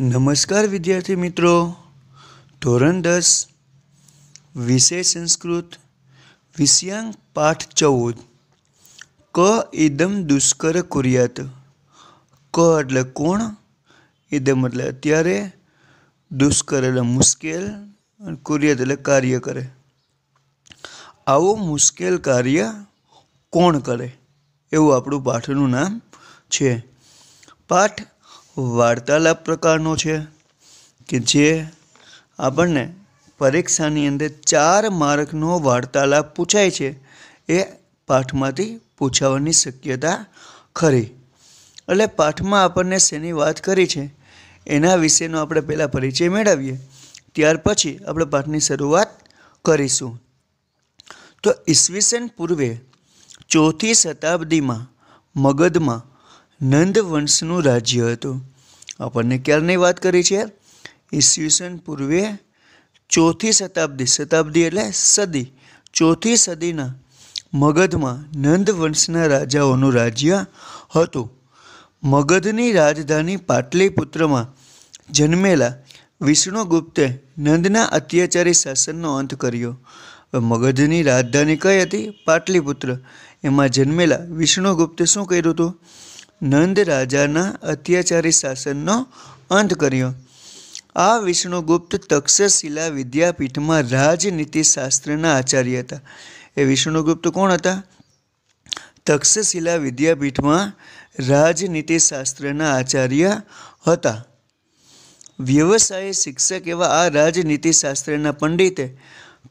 નમસ્કાર વિદ્યાર્થી મિત્રો ધોરણ દસ વિષય સંસ્કૃત વિષયાંક પાઠ ચૌદ ક ઇદમ દુષ્કર કુરિયાત ક એટલે કોણ ઇદમ એટલે અત્યારે દુષ્કર એટલે મુશ્કેલ કુરિયાત એટલે કાર્ય કરે આવું મુશ્કેલ કાર્ય કોણ કરે એવું આપણું પાઠનું નામ છે પાઠ વાર્તાલાપ પ્રકારનો છે કે જે આપણને પરીક્ષાની અંદર ચાર માર્કનો વાર્તાલાપ પૂછાય છે એ પાઠમાંથી પૂછાવાની શક્યતા ખરી એટલે પાઠમાં આપણને શેની વાત કરી છે એના વિશેનો આપણે પહેલાં પરિચય મેળવીએ ત્યાર પછી આપણે પાઠની શરૂઆત કરીશું તો ઈસવીસન પૂર્વે ચોથી શતાબ્દીમાં મગધમાં નંદ વંશનું રાજ્ય હતું આપણને ક્યારની વાત કરી છે ઈસવીસન પૂર્વે ચોથી શતાબ્દી શતાબ્દી એટલે સદી ચોથી સદીના મગધમાં નંદ વંશના રાજાઓનું રાજ્ય હતું મગધની રાજધાની પાટલીપુત્રમાં જન્મેલા વિષ્ણુગુપ્તે નંદના અત્યાચારી શાસનનો અંત કર્યો મગધની રાજધાની કઈ હતી પાટલીપુત્ર એમાં જન્મેલા વિષ્ણુગુપ્તે શું કર્યું હતું નંદ રાજાના અત્યાચારી શાસનનો અંત કર્યો આ વિષ્ણુગુપ્ત તક્ષશિલા વિદ્યાપીઠમાં રાજનીતિ શાસ્ત્રના આચાર્ય હતા એ વિષ્ણુગુપ્ત કોણ હતા તક્ષશિલા વિદ્યાપીઠમાં રાજનીતિ શાસ્ત્રના આચાર્ય હતા વ્યવસાય શિક્ષક એવા આ રાજનીતિ શાસ્ત્રના પંડિતે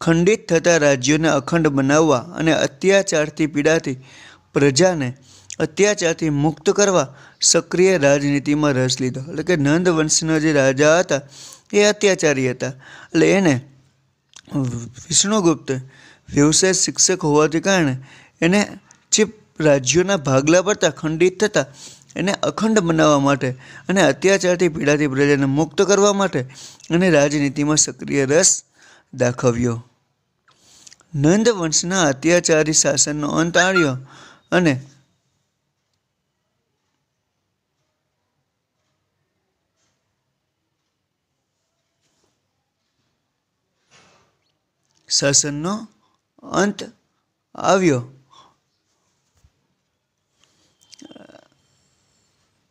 ખંડિત થતા રાજ્યોને અખંડ બનાવવા અને અત્યાચારથી પીડાતી પ્રજાને અત્યાચારથી મુક્ત કરવા સક્રિય રાજનીતિમાં રસ લીધો એટલે કે નંદ વંશના જે રાજા હતા એ અત્યાચારી હતા એટલે એને વિષ્ણુગુપ્ત વ્યવસાય શિક્ષક હોવાથી કારણે એને જે રાજ્યોના ભાગલા પડતા ખંડિત થતા એને અખંડ બનાવવા માટે અને અત્યાચારથી પીડાતી પ્રજાને મુક્ત કરવા માટે અને રાજનીતિમાં સક્રિય રસ દાખવ્યો નંદ વંશના અત્યાચારી શાસનનો અંત આણ્યો અને શાસનનો અંત આવ્યો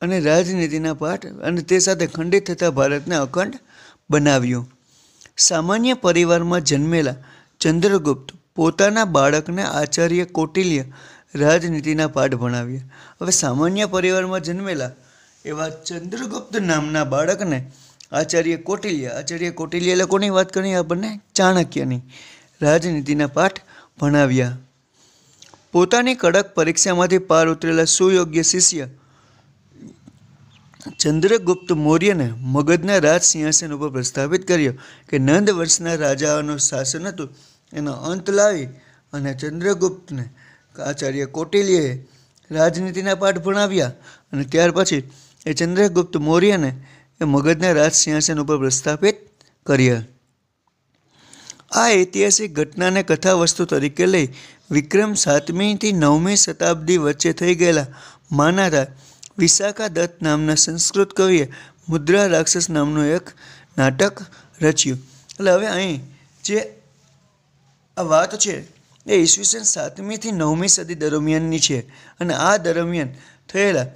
અને રાજનીતિના પાઠ અને તે સાથે ખંડિત થતા ભારતને અખંડ બનાવ્યું સામાન્ય પરિવારમાં જન્મેલા ચંદ્રગુપ્ત પોતાના બાળકને આચાર્ય કોટિલ્ય રાજનીતિના પાઠ ભણાવ્યા હવે સામાન્ય પરિવારમાં જન્મેલા એવા ચંદ્રગુપ્ત નામના બાળકને આચાર્ય કોટિલ્ય આચાર્ય કોટિલ્ય એ કોની વાત કરી આપણને ચાણક્યની રાજનીતિના પાઠ ભણાવ્યા પોતાની કડક પરીક્ષામાંથી પાર ઉતરેલા સુયોગ્ય શિષ્ય ચંદ્રગુપ્ત મૌર્યને મગધના રાજ સિંહાસન ઉપર પ્રસ્થાપિત કર્યો કે નંદ વર્ષના રાજાઓનું શાસન હતું એનો અંત લાવી અને ચંદ્રગુપ્તને આચાર્ય કોટિલ્યએ રાજનીતિના પાઠ ભણાવ્યા અને ત્યાર પછી એ ચંદ્રગુપ્ત મૌર્યને એ મગધના રાજ સિંહાસન ઉપર પ્રસ્થાપિત કર્યા આ ઐતિહાસિક ઘટનાને કથાવસ્તુ તરીકે લઈ વિક્રમ સાતમીથી નવમી શતાબ્દી વચ્ચે થઈ ગયેલા માનાતા વિશાખા દત્ત નામના સંસ્કૃત કવિએ મુદ્રા રાક્ષસ નામનું એક નાટક રચ્યું એટલે હવે અહીં જે આ વાત છે એ ઈસવીસન સાતમીથી નવમી સદી દરમિયાનની છે અને આ દરમિયાન થયેલા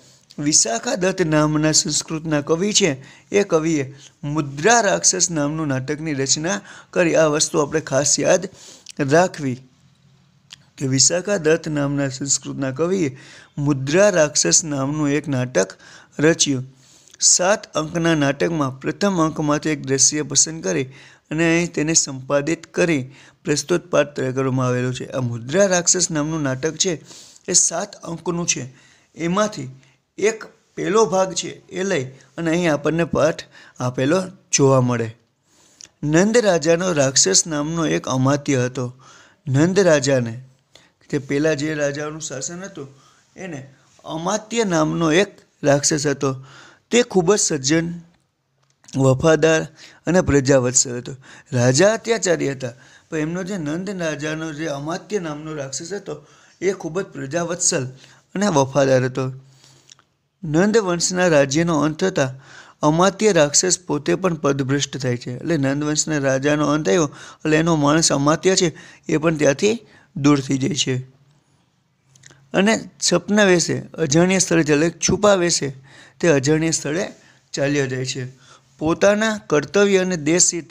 વિશાખા દત્ત નામના સંસ્કૃતના કવિ છે એ કવિએ મુદ્રા રાક્ષસ નામનું નાટકની રચના કરી આ વસ્તુ આપણે ખાસ યાદ રાખવી કે વિશાખા દત્ત નામના સંસ્કૃતના કવિએ મુદ્રા રાક્ષસ નામનું એક નાટક રચ્યું સાત અંકના નાટકમાં પ્રથમ અંકમાંથી એક દ્રશ્ય પસંદ કરી અને અહીં તેને સંપાદિત કરી પ્રસ્તુત પાત્ર કરવામાં આવેલું છે આ મુદ્રા રાક્ષસ નામનું નાટક છે એ સાત અંકનું છે એમાંથી એક પહેલો ભાગ છે એ લઈ અને અહીં આપણને પાઠ આપેલો જોવા મળે નંદ રાજાનો રાક્ષસ નામનો એક અમાત્ય હતો નંદ રાજાને તે પહેલાં જે રાજાનું શાસન હતું એને અમાત્ય નામનો એક રાક્ષસ હતો તે ખૂબ જ સજ્જન વફાદાર અને પ્રજાવત્સલ હતો રાજા અત્યાચારી હતા પણ એમનો જે નંદ રાજાનો જે અમાત્ય નામનો રાક્ષસ હતો એ ખૂબ જ પ્રજાવત્સલ અને વફાદાર હતો નંદવંશના રાજ્યનો અંત થતાં અમાત્ય રાક્ષસ પોતે પણ પદભ્રષ્ટ થાય છે એટલે નંદવંશના રાજાનો અંત થયો એટલે એનો માણસ અમાત્ય છે એ પણ ત્યાંથી દૂર થઈ જાય છે અને સપના વેશે અજાણ્ય સ્થળે ચાલે છુપા વેશે તે અજાણ્ય સ્થળે ચાલ્યો જાય છે પોતાના કર્તવ્ય અને દેશહિત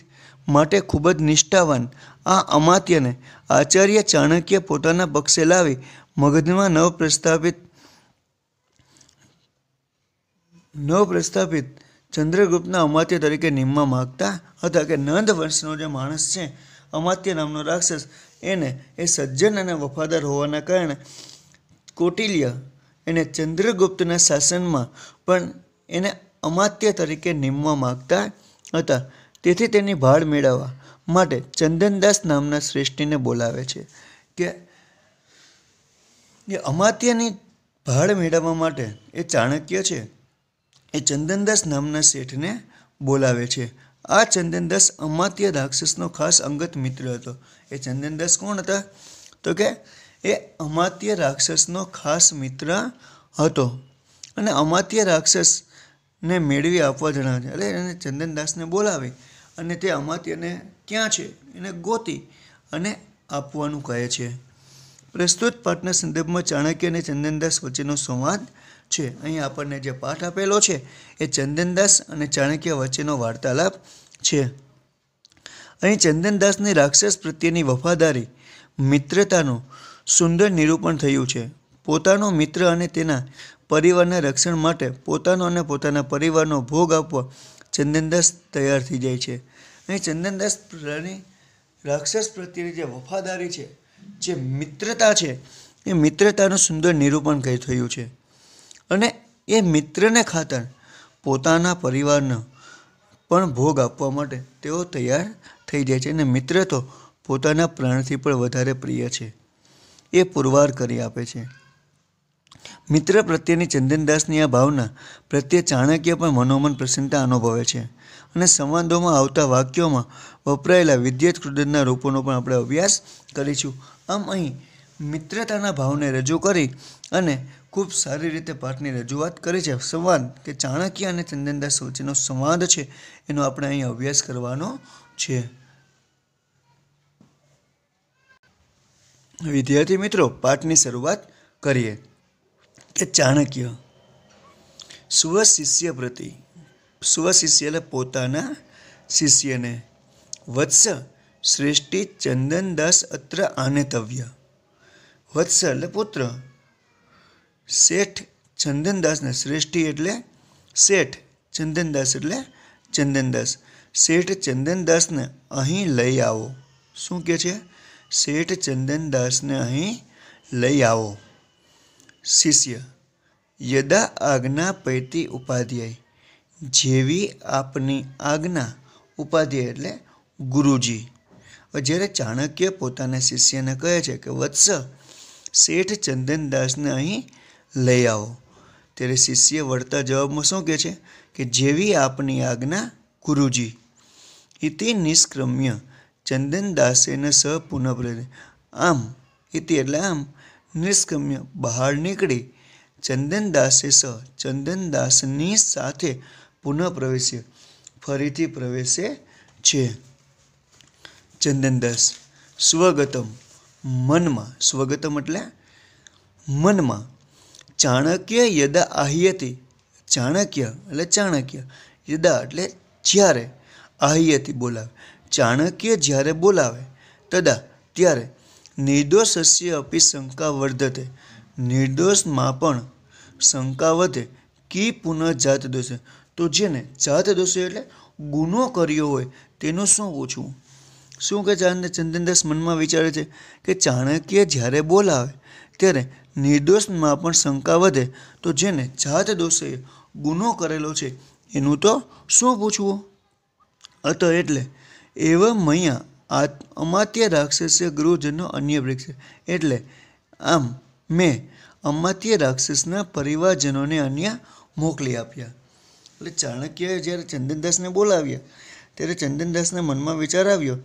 માટે ખૂબ જ નિષ્ઠાવાન આ અમાત્યને આચાર્ય ચાણક્ય પોતાના પક્ષે લાવી મગધમાં નવ પ્રસ્થાપિત નવપ્રસ્થાપિત ચંદ્રગુપ્તના અમાત્ય તરીકે નિમવા માગતા હતા કે નંદ વંશનો જે માણસ છે અમાત્ય નામનો રાક્ષસ એને એ સજ્જન અને વફાદાર હોવાના કારણે કોટિલ્ય એને ચંદ્રગુપ્તના શાસનમાં પણ એને અમાત્ય તરીકે નિમવા માગતા હતા તેથી તેની ભાળ મેળવવા માટે ચંદનદાસ નામના શ્રેષ્ઠીને બોલાવે છે કે એ અમાત્યની ભાળ મેળવવા માટે એ ચાણક્ય છે એ ચંદનદાસ નામના શેઠને બોલાવે છે આ ચંદનદાસ અમાત્ય રાક્ષસનો ખાસ અંગત મિત્ર હતો એ ચંદનદાસ કોણ હતા તો કે એ અમાત્ય રાક્ષસનો ખાસ મિત્ર હતો અને અમાત્ય રાક્ષસને મેળવી આપવા જણાવે છે અરે એને ચંદનદાસને બોલાવી અને તે અમાત્યને ક્યાં છે એને ગોતી અને આપવાનું કહે છે પ્રસ્તુત પાઠના સંદર્ભમાં ચાણક્ય અને ચંદનદાસ વચ્ચેનો સંવાદ છે અહીં આપણને જે પાઠ આપેલો છે એ ચંદનદાસ અને ચાણક્ય વચ્ચેનો વાર્તાલાપ છે અહીં ચંદનદાસની રાક્ષસ પ્રત્યેની વફાદારી મિત્રતાનું સુંદર નિરૂપણ થયું છે પોતાનો મિત્ર અને તેના પરિવારના રક્ષણ માટે પોતાનો અને પોતાના પરિવારનો ભોગ આપવા ચંદનદાસ તૈયાર થઈ જાય છે અહીં ચંદનદાસ રાણી રાક્ષસ પ્રત્યેની જે વફાદારી છે જે મિત્રતા છે એ મિત્રતાનું સુંદર નિરૂપણ થયું છે અને એ મિત્રને ખાતર પોતાના પરિવારનો પણ ભોગ આપવા માટે તેઓ તૈયાર થઈ જાય છે અને મિત્ર તો પોતાના પ્રાણથી પણ વધારે પ્રિય છે એ પુરવાર કરી આપે છે મિત્ર પ્રત્યેની ચંદનદાસની આ ભાવના પ્રત્યે ચાણક્ય પણ મનોમન પ્રસન્નતા અનુભવે છે અને સંવાદોમાં આવતા વાક્યોમાં વપરાયેલા વિદ્યત કૃદનના રૂપોનો પણ આપણે અભ્યાસ કરીશું આમ અહીં મિત્રતાના ભાવને રજૂ કરી અને ખૂબ સારી રીતે પાઠની રજૂઆત કરી છે સંવાદ કે ચાણક્ય અને ચંદનદાસ વચ્ચેનો સંવાદ છે એનો આપણે અહીં અભ્યાસ કરવાનો છે વિદ્યાર્થી મિત્રો પાઠની શરૂઆત કરીએ કે ચાણક્ય સ્વશિષ્ય પ્રતિ સ્વશિષ્ય એટલે પોતાના શિષ્યને વત્સ શ્રેષ્ઠી ચંદનદાસ અત્ર આનેતવ્ય વત્સ એટલે પુત્ર શેઠ ચંદનદાસને શ્રેષ્ઠી એટલે શેઠ ચંદનદાસ એટલે ચંદનદાસ શેઠ ચંદનદાસને અહીં લઈ આવો શું કહે છે શેઠ ચંદનદાસને અહીં લઈ આવો શિષ્ય યદા આજ્ઞા પૈતી ઉપાધ્યાય જેવી આપની આજ્ઞા ઉપાધ્યાય એટલે ગુરુજી જ્યારે ચાણક્ય પોતાના શિષ્યને કહે છે કે વત્સ શેઠ ચંદનદાસને અહીં લઈ આવો ત્યારે શિષ્ય વળતા જવાબમાં શું કહે છે કે જેવી આપની આજ્ઞા ગુરુજી ઇતિ નિષ્ક્રમ્ય ચંદનદાસેને સ પુનઃપ્રેરે આમ ઇતિ એટલે આમ નિષ્ક્રમ્ય બહાર નીકળી ચંદનદાસે સ ચંદનદાસની સાથે પુનઃપ્રવેશ્ય ફરીથી પ્રવેશે છે ચંદનદાસ સ્વગતમ મનમાં સ્વગતમ એટલે મનમાં ચાણક્ય યદા આહ્યતી ચાણક્ય એટલે ચાણક્ય યદા એટલે જ્યારે આહ્યતી બોલાવે ચાણક્ય જ્યારે બોલાવે તદા ત્યારે નિર્દોષસ્ય અપી શંકા વર્ધતે નિર્દોષમાં પણ શંકા વધે કી પુનઃ જાત દોષે તો જેને જાત દોષે એટલે ગુનો કર્યો હોય તેનું શું પૂછવું શું કે ચાંદ ચંદનદાસ મનમાં વિચારે છે કે ચાણક્ય જ્યારે બોલાવે ત્યારે નિર્દોષમાં પણ શંકા વધે તો જેને જાત દોષે ગુનો કરેલો છે એનું તો શું પૂછવું અત એટલે એવા મૈયા આ અમાત્ય રાક્ષસ્ય ગૃહજનો અન્ય વૃક્ષ એટલે આમ મેં અમાત્ય રાક્ષસના પરિવારજનોને અન્ય મોકલી આપ્યા એટલે ચાણક્યએ જ્યારે ચંદનદાસને બોલાવ્યા ત્યારે ચંદનદાસના મનમાં વિચાર આવ્યો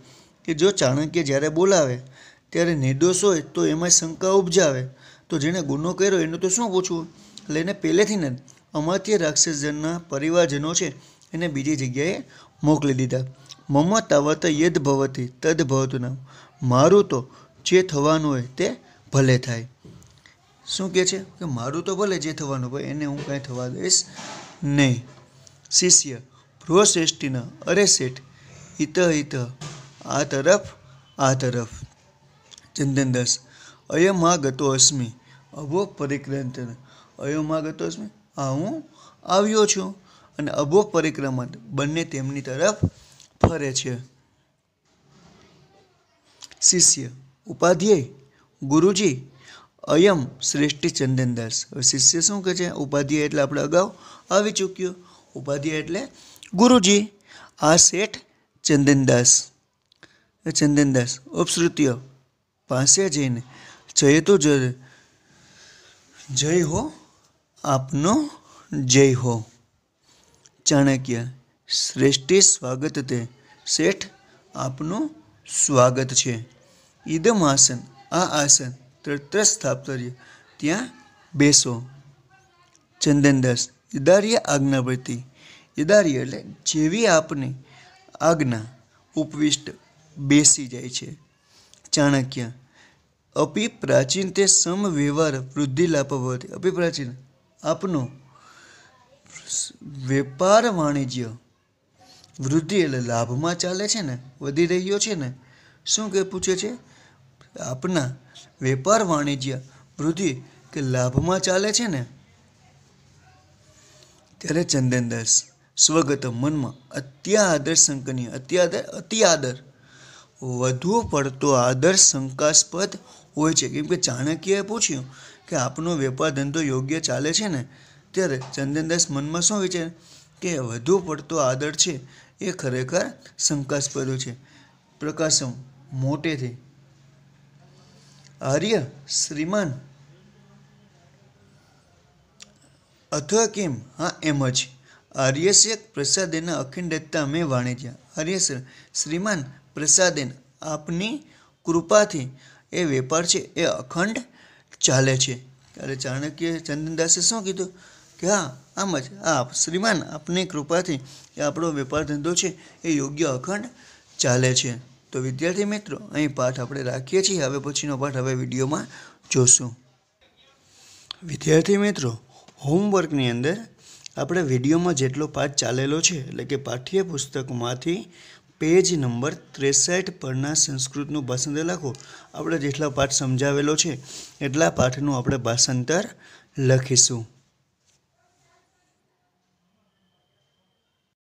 કે જો ચાણક્ય જ્યારે બોલાવે ત્યારે નિર્દોષ હોય તો એમાં શંકા ઉપજાવે તો જેણે ગુનો કર્યો એનું તો શું પૂછવું એટલે એને પહેલેથી જ અમર્ત્ય રાક્ષસજનના પરિવારજનો છે એને બીજી જગ્યાએ મોકલી દીધા મમ તવત યદ ભવતી તદ ભવતું નામ મારું તો જે થવાનું હોય તે ભલે થાય શું કહે છે કે મારું તો ભલે જે થવાનું હોય એને હું કાંઈ થવા દઈશ નહીં શિષ્ય ભૃહશ્રેષ્ઠીના અરે શેઠ હિત હિત આ તરફ આ તરફ ચંદનદાસ ગતો અયમાગતોસ્મિ અભો પરિક્રંતન અસ્મી આ હું આવ્યો છું અને અભો પરિક્રમત બંને તેમની તરફ ફરે છે શિષ્ય ઉપાધ્યાય ગુરુજી અયમ શ્રેષ્ઠ ચંદનદાસ હવે શિષ્ય શું કહે છે ઉપાધ્યાય એટલે આપણે અગાઉ આવી ચૂક્યો ઉપાધ્યાય એટલે ગુરુજી આ શેઠ ચંદનદાસ ચંદનદાસ ઉપશ્રુત્ય પાસે જઈને જય તો જ જય હો આપનો જય હો ચાણક્ય શ્રેષ્ઠે સ્વાગત તે શેઠ આપનું સ્વાગત છે ઈદમ આસન આ આસન તત્ર સ્થાપતર્ય ત્યાં બેસો ચંદનદાસ ઇદાર્ય આજ્ઞા પ્રતિ ઇદાર્ય એટલે જેવી આપની આજ્ઞા ઉપવિષ્ટ બેસી જાય છે ચાણક્ય અપી પ્રાચીન તે સમ વ્યવહાર વૃદ્ધિ લાપવતી અપી પ્રાચીન આપનો વેપાર વાણિજ્ય વૃદ્ધિ એટલે લાભમાં ચાલે છે ને વધી રહ્યો છે ને શું કે પૂછે છે આપના વેપાર વાણિજ્ય વૃદ્ધિ કે લાભમાં ચાલે છે ને ત્યારે ચંદનદાસ સ્વગત મનમાં અત્યાદર શંકની અત્યાદર અતિ આદર વધુ પડતો આદર શંકાસ્પદ હોય છે કેમ કે ચાણક્યએ પૂછ્યું કે આપનો વેપાર ધંધો યોગ્ય ચાલે છે ને ત્યારે ચંદનદાસ મનમાં શું વિચાર કે વધુ પડતો આદર છે એ ખરેખર શંકાસ્પદ છે પ્રકાશમ મોટેથી આર્ય શ્રીમાન અથવા કેમ હા એમ જ આર્યસ્ય પ્રસાદેન અખંડતા મેં વાણિજ્ય આર્યસ્ય શ્રીમાન પ્રસાદેન આપની કૃપાથી એ વેપાર છે એ અખંડ ચાલે છે ત્યારે ચાણક્ય ચંદનદાસે શું કીધું કે હા આમ જ આપ શ્રીમાન આપની કૃપાથી એ આપણો વેપાર ધંધો છે એ યોગ્ય અખંડ ચાલે છે તો વિદ્યાર્થી મિત્રો અહીં પાઠ આપણે રાખીએ છીએ હવે પછીનો પાઠ હવે વિડીયોમાં જોશું વિદ્યાર્થી મિત્રો હોમવર્કની અંદર આપણે વિડીયોમાં જેટલો પાઠ ચાલેલો છે એટલે કે પાઠ્યપુસ્તકમાંથી પેજ નંબર ત્રેસઠ પરના સંસ્કૃતનું ભાષાંતર લખો આપણે જેટલા પાઠ સમજાવેલો છે એટલા પાઠનું આપણે ભાષાંતર લખીશું